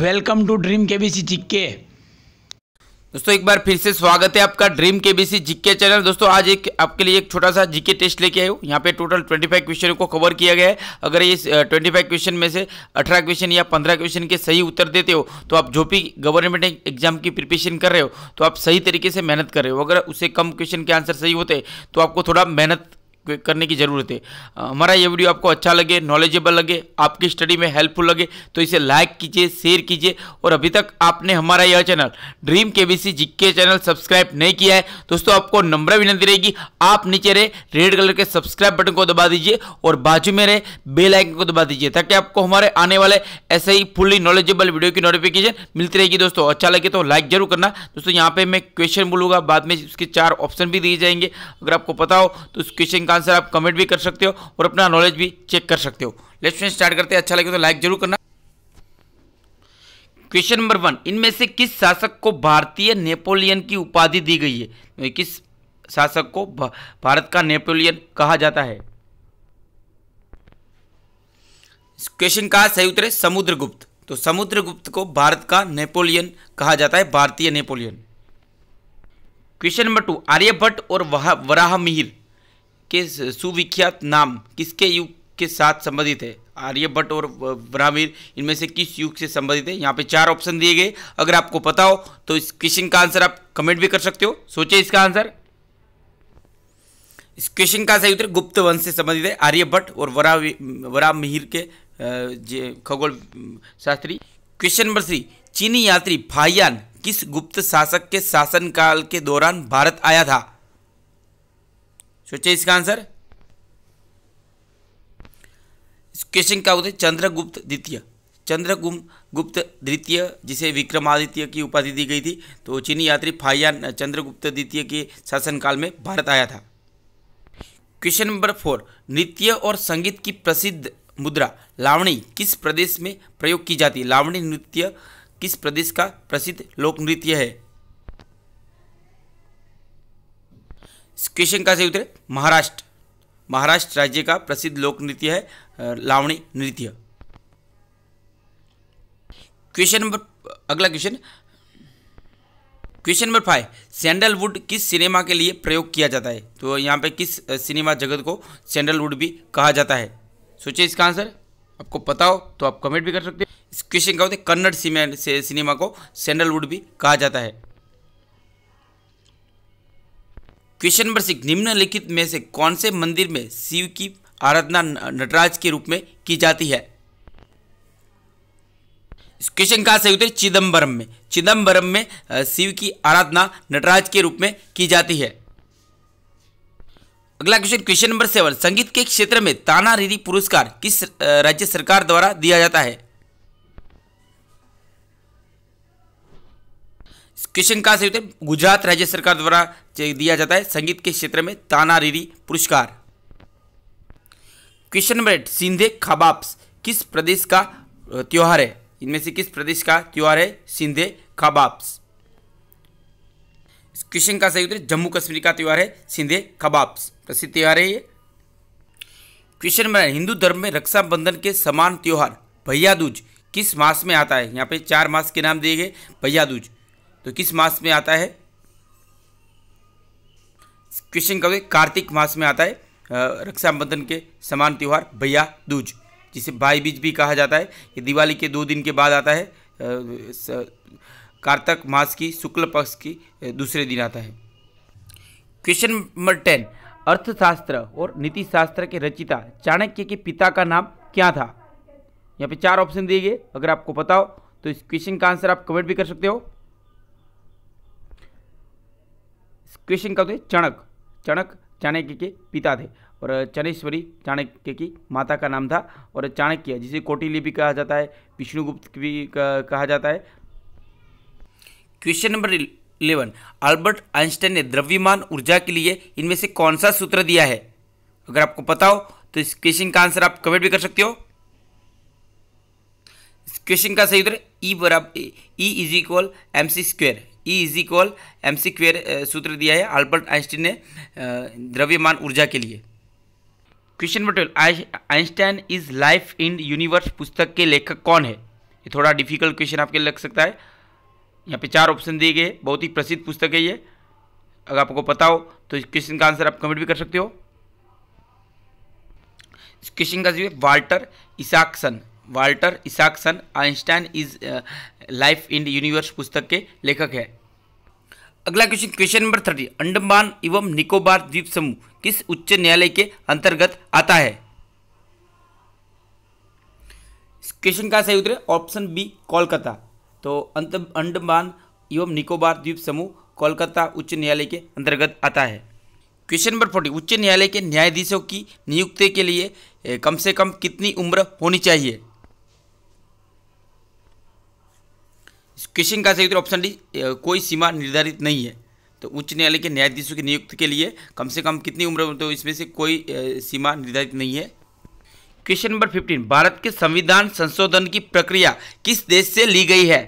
welcome to dream K B C जिक्के दोस्तों एक बार फिर से स्वागत है आपका ड्रीम के बी सी जिक्के चैनल दोस्तों आज एक आपके लिए एक छोटा सा जीके टेस्ट लेके आए हो यहाँ पे टोटल 25 क्वेश्चन को कवर किया गया है अगर ये 25 क्वेश्चन में से 18 क्वेश्चन या 15 क्वेश्चन के सही उत्तर देते हो तो आप जो भी गवर्नमेंट एग्जाम की प्रिपरेशन कर रहे हो तो आप सही तरीके से मेहनत कर रहे हो अगर उससे कम क्वेश्चन के आंसर सही होते तो आपको थोड़ा मेहनत करने की ज़रूरत है हमारा ये वीडियो आपको अच्छा लगे नॉलेजेबल लगे आपकी स्टडी में हेल्पफुल लगे तो इसे लाइक कीजिए शेयर कीजिए और अभी तक आपने हमारा यह channel dream K B C channel subscribe नहीं किया है दोस्तों आपको नम्र विनती रहेगी आप नीचे रहे रेड कलर के सब्सक्राइब बटन को दबा दीजिए और बाजू में रहे बेल आइकन को दबा दीजिए ताकि आपको हमारे आने वाले ऐसे ही फुल्ली नॉलेजेबल वीडियो की नोटिफिकेशन मिलती रहेगी दोस्तों अच्छा लगे तो लाइक जरूर करना दोस्तों यहाँ पे मैं क्वेश्चन बोलूँगा बाद में उसके चार ऑप्शन भी दिए जाएंगे अगर आपको पता हो तो उस क्वेश्चन का आंसर आप कमेंट भी कर सकते हो और अपना नॉलेज भी चेक कर सकते हो लेट्स स्टार्ट करते हैं अच्छा लगे तो लाइक जरूर करना क्वेश्चन नंबर वन इनमें से किस शासक को भारतीय नेपोलियन की उपाधि दी गई है तो किस शासक को भारत का नेपोलियन कहा जाता है क्वेश्चन का सही उत्तर है समुद्रगुप्त तो समुद्रगुप्त को भारत का नेपोलियन कहा जाता है भारतीय Napoleon question number two Aryabhatta और वराहमिहिर के सुविख्यात नाम किसके युग के साथ संबंधित है आर्यभट्ट और ब्राह्मीर इनमें से किस युग से संबंधित है यहाँ पे चार ऑप्शन दिए गए अगर आपको पता हो तो इस क्वेश्चन का आंसर आप कमेंट भी कर सकते हो सोचे इसका आंसर इस क्वेश्चन का सही उत्तर गुप्त वंश से संबंधित है आर्यभट्ट और वरा मिहिर के खगोल शास्त्री क्वेश्चन नंबर थ्री चीनी यात्री फाइयान किस गुप्त शासक के शासनकाल के दौरान भारत आया था सोचिए इसका आंसर इस क्वेश्चन क्या होता है चंद्रगुप्त द्वितीय चंद्रगुप्त गुप्त द्वितीय जिसे विक्रमादित्य की उपाधि दी गई थी तो चीनी यात्री फाइयान चंद्रगुप्त द्वितीय के शासनकाल में भारत आया था क्वेश्चन नंबर फोर नृत्य और संगीत की प्रसिद्ध मुद्रा लावणी किस प्रदेश में प्रयोग की जाती है लावणी नृत्य किस प्रदेश का प्रसिद्ध लोक नृत्य है क्वेश्चन का से उतरे महाराष्ट्र महाराष्ट्र राज्य का प्रसिद्ध लोक नृत्य है लावणी नृत्य क्वेश्चन नंबर अगला question question number five sandalwood किस सिनेमा के लिए प्रयोग किया जाता है तो यहाँ पे किस सिनेमा जगत को सैंडलवुड भी कहा जाता है सोचिए इसका आंसर आपको पता हो तो आप कमेंट भी कर सकते हो इस क्वेश्चन का होता है कन्नड़ सिनेमा को सैंडलवुड भी कहा जाता है क्वेश्चन नंबर सिक्स निम्नलिखित में से कौन से मंदिर में शिव की आराधना नटराज के रूप में की जाती है इस क्वेश्चन का सही उत्तर चिदम्बरम में चिदम्बरम में शिव की आराधना नटराज के रूप में की जाती है अगला क्वेश्चन क्वेश्चन नंबर सेवन संगीत के क्षेत्र में ताना रिधि पुरस्कार किस राज्य सरकार द्वारा दिया जाता है क्वेश्चन कहाँ से होते हैं गुजरात राज्य सरकार द्वारा दिया जाता है संगीत के क्षेत्र में ताना रीरी पुरस्कार क्वेश्चन नंबर एट सिंधे खबाब्स किस प्रदेश का त्यौहार है इनमें से किस प्रदेश का त्यौहार है सिंधे खबाब्स क्वेश्चन का सही उत्तर जम्मू कश्मीर का त्यौहार है सिंधे खबाब्स प्रसिद्ध त्यौहार है ये क्वेश्चन नंबर हिंदू धर्म में रक्षाबंधन के समान त्यौहार भैया दूज किस मास में आता है यहाँ पे चार मास के नाम दिए गए भैया दूज तो किस मास में आता है क्वेश्चन कहोगे कार्तिक मास में आता है रक्षाबंधन के समान त्यौहार भैया दूज जिसे भाई बीज भी कहा जाता है ये दिवाली के दो दिन के बाद आता है कार्तिक मास की शुक्ल पक्ष की दूसरे दिन आता है क्वेश्चन नंबर टेन अर्थशास्त्र और नीति शास्त्र के रचिता चाणक्य के पिता का नाम क्या था यहाँ पे चार ऑप्शन दिए गए अगर आपको पता हो तो इस क्वेश्चन का आंसर आप कमेंट भी कर सकते हो क्वेश्चन का थे चणक चणक चाणक्य के पिता थे और चनेश्वरी चाणक्य की माता का नाम था और चाणक्य जिसे कोटिली भी कहा जाता है विष्णुगुप्त भी कहा जाता है question number eleven Albert Einstein ने द्रव्यमान ऊर्जा के लिए इनमें से कौन सा सूत्र दिया है अगर आपको पता हो तो इस क्वेश्चन का आंसर आप कमेंट भी कर सकते हो इस क्वेश्चन का सही उत्तर ई बराबर E is equal M C square E is equal M C square सूत्र दिया है अल्बर्ट आइंस्टीन ने uh, द्रव्यमान ऊर्जा के लिए question number twelve Einstein is life in universe पुस्तक के लेखक कौन है ये थोड़ा डिफिकल्ट क्वेश्चन आपके लग सकता है यहाँ पे चार ऑप्शन दिए गए बहुत ही प्रसिद्ध पुस्तक है ये अगर आपको पता हो तो इस क्वेश्चन का आंसर आप कमेंट भी कर सकते हो इस क्वेश्चन का जो है Walter Isaacson Walter Isaacson Einstein is life in universe पुस्तक के लेखक है अगला question question number thirty Andaman एवं निकोबार द्वीप समूह किस उच्च न्यायालय के अंतर्गत आता है क्वेश्चन का सही उत्तर ऑप्शन बी कोलकाता तो अंत अंडमान एवं निकोबार द्वीप समूह कोलकाता उच्च न्यायालय के अंतर्गत आता है क्वेश्चन नंबर फोर्टी उच्च न्यायालय के न्यायाधीशों की नियुक्ति के लिए कम से कम कितनी उम्र होनी चाहिए क्वेश्चन का सही उत्तर ऑप्शन डी कोई सीमा निर्धारित नहीं है तो उच्च न्यायालय के न्यायाधीशों की नियुक्ति के लिए कम से कम कितनी उम्र तो इसमें से कोई सीमा निर्धारित नहीं है क्वेश्चन नंबर फिफ्टीन भारत के संविधान संशोधन की प्रक्रिया किस देश से ली गई है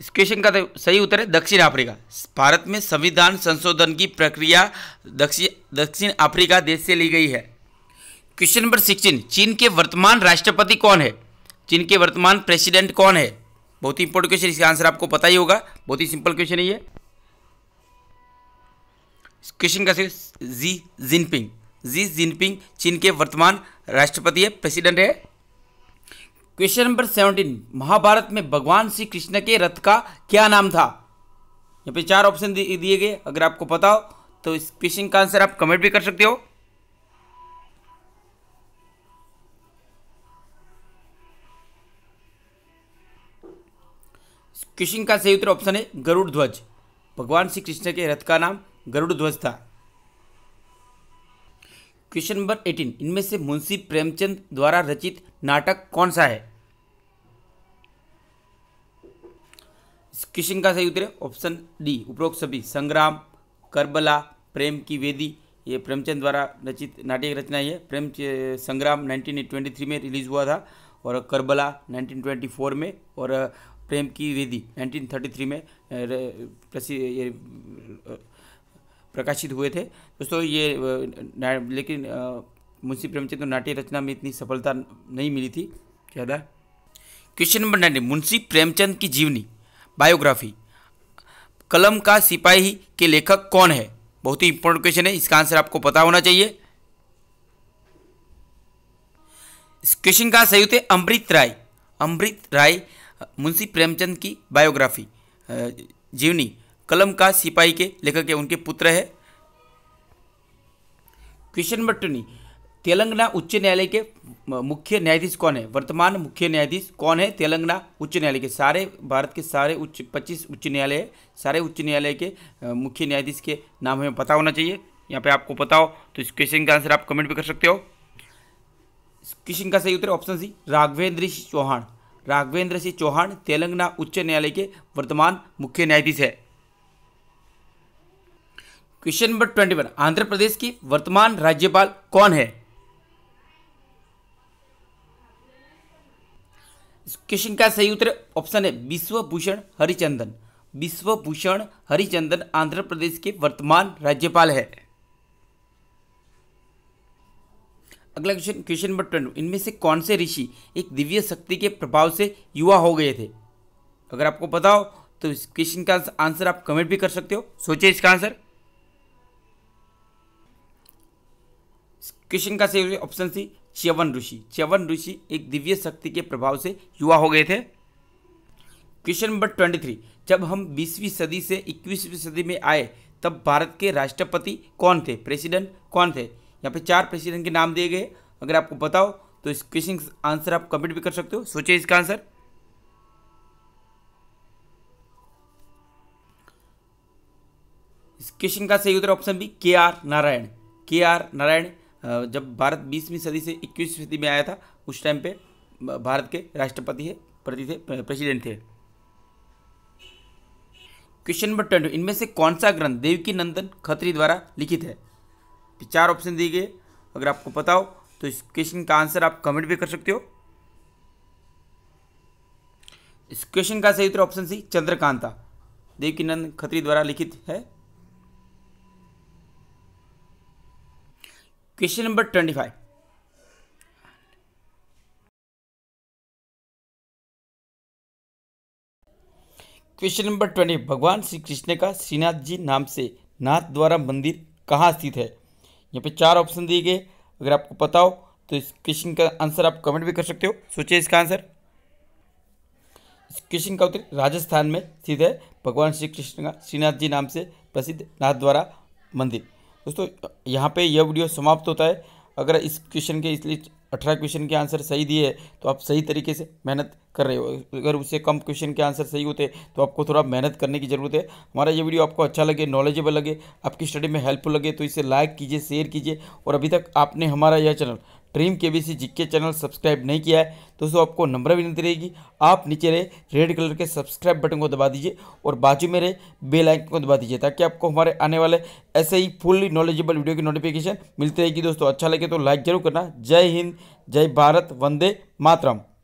इस क्वेश्चन का तो सही उत्तर है दक्षिण अफ्रीका भारत में संविधान संशोधन की प्रक्रिया दक्षिण दक्षिण अफ्रीका देश से ली गई है क्वेश्चन नंबर सिक्सटीन चीन के वर्तमान राष्ट्रपति कौन है चीन के वर्तमान प्रेसिडेंट कौन है बहुत ही इंपॉर्टेंट क्वेश्चन इसका आंसर आपको पता ही होगा बहुत ही सिंपल क्वेश्चन है ये क्वेश्चन का जी जिनपिंग जी जिनपिंग चीन के वर्तमान राष्ट्रपति है प्रेसिडेंट है क्वेश्चन नंबर सेवनटीन महाभारत में भगवान श्री कृष्ण के रथ का क्या नाम था यहाँ पे चार ऑप्शन दिए गए अगर आपको पता हो तो इस क्वेश्चन का आंसर आप कमेंट भी कर सकते हो क्वेश्चन का सही उत्तर ऑप्शन है गरुड़ ध्वज भगवान श्री कृष्ण के रथ का नाम गरुड़ ध्वज था क्वेश्चन नंबर एटीन इनमें से मुंशी प्रेमचंद द्वारा रचित नाटक कौन सा है क्वेश्चन का सही उत्तर है ऑप्शन डी उपरोक्त सभी संग्राम करबला प्रेम की वेदी ये प्रेमचंद द्वारा रचित नाटक रचना है प्रेम संग्राम 1923 में रिलीज हुआ था और करबला 1924 में और प्रेम की वेदी 1933 में प्रकाशित हुए थे दोस्तों ये लेकिन मुंशी प्रेमचंद को नाट्य रचना में इतनी सफलता नहीं मिली थी ज़्यादा question number nineteen Munshi Premchand की जीवनी बायोग्राफी कलम का सिपाही के लेखक कौन है बहुत ही इंपॉर्टेंट क्वेश्चन है इसका आंसर आपको पता होना चाहिए इस क्वेश्चन का सही उत्तर अमृत राय अमृत राय मुंशी प्रेमचंद की बायोग्राफी जीवनी कलम का सिपाही के लेखक है उनके पुत्र है क्वेश्चन नंबर ट्वेंटी तेलंगाना उच्च न्यायालय के मुख्य न्यायाधीश कौन है वर्तमान मुख्य न्यायाधीश कौन है तेलंगाना उच्च न्यायालय के सारे भारत के सारे उच्च पच्चीस उच्च न्यायालय सारे उच्च न्यायालय के मुख्य न्यायाधीश के नाम हमें पता होना चाहिए यहाँ पे आपको पता हो तो इस क्वेश्चन का आंसर आप कमेंट भी कर सकते हो क्वेश्चन का सही उत्तर ऑप्शन सी राघवेंद्र चौहान राघवेंद्र सिंह चौहान तेलंगाना उच्च न्यायालय के वर्तमान मुख्य न्यायाधीश है question number twenty one Andhra Pradesh की वर्तमान राज्यपाल कौन है क्वेश्चन का सही उत्तर ऑप्शन है विश्वभूषण हरिचंदन विश्वभूषण हरिचंदन आंध्र प्रदेश के वर्तमान राज्यपाल है अगला क्वेश्चन क्वेश्चन नंबर ट्वेंटी इनमें से कौन से ऋषि एक दिव्य शक्ति के प्रभाव से युवा हो गए थे अगर आपको पता हो तो इस क्वेश्चन का आंसर आप कमेंट भी कर सकते हो सोचिए इसका आंसर क्वेश्चन का सही ऑप्शन सी च्यवन ऋषि च्यवन ऋषि एक दिव्य शक्ति के प्रभाव से युवा हो गए थे क्वेश्चन नंबर ट्वेंटी थ्री जब हम बीसवीं सदी से इक्कीसवीं सदी में आए तब भारत के राष्ट्रपति कौन थे प्रेसिडेंट कौन थे यहाँ पे चार प्रेसिडेंट के नाम दिए गए अगर आपको बताओ तो इस क्वेश्चन आंसर आप कमेंट भी कर सकते हो सोचे इसका आंसर इस क्वेश्चन का सही उत्तर option B K R Narayan K R Narayan जब भारत बीसवीं सदी से इक्कीसवीं सदी में आया था उस टाइम पे भारत के राष्ट्रपति है प्रति थे प्रेसिडेंट थे क्वेश्चन नंबर ट्वेंटी इनमें से कौन सा ग्रंथ देवकी नंदन खत्री द्वारा लिखित है चार ऑप्शन दिए गए अगर आपको पता हो तो इस क्वेश्चन का आंसर आप कमेंट भी कर सकते हो इस क्वेश्चन का सही उत्तर ऑप्शन सी चंद्रकांता नंद खत्री द्वारा लिखित है question number twenty five question number twenty भगवान श्री कृष्ण का श्रीनाथ जी नाम से नाथ द्वारा मंदिर कहाँ स्थित है यहाँ पे चार ऑप्शन दिए गए अगर आपको पता हो तो इस क्वेश्चन का आंसर आप कमेंट भी कर सकते हो सोचिए इसका आंसर इस क्वेश्चन का उत्तर राजस्थान में स्थित है भगवान श्री कृष्ण का श्रीनाथ जी नाम से प्रसिद्ध नाथ द्वारा मंदिर दोस्तों यहाँ पे यह वीडियो समाप्त होता है अगर इस क्वेश्चन के इसलिए अठारह क्वेश्चन के आंसर सही दिए तो आप सही तरीके से मेहनत कर रहे हो अगर उससे कम क्वेश्चन के आंसर सही होते तो आपको थोड़ा मेहनत करने की ज़रूरत है हमारा ये वीडियो आपको अच्छा लगे नॉलेजेबल लगे आपकी स्टडी में हेल्पफुल लगे तो इसे लाइक कीजिए शेयर कीजिए और अभी तक आपने हमारा यह channel dream K B C G K channel subscribe नहीं किया है दोस्तों आपको नंबर भी नहीं रहेगी आप नीचे रहे रेड कलर के सब्सक्राइब बटन को दबा दीजिए और बाजू में रहे बेल आइकन को दबा दीजिए ताकि आपको हमारे आने वाले ऐसे ही फुल्ली नॉलेजेबल वीडियो की नोटिफिकेशन मिलती रहेगी दोस्तों अच्छा लगे तो लाइक जरूर करना जय हिंद जय भारत वंदे मातरम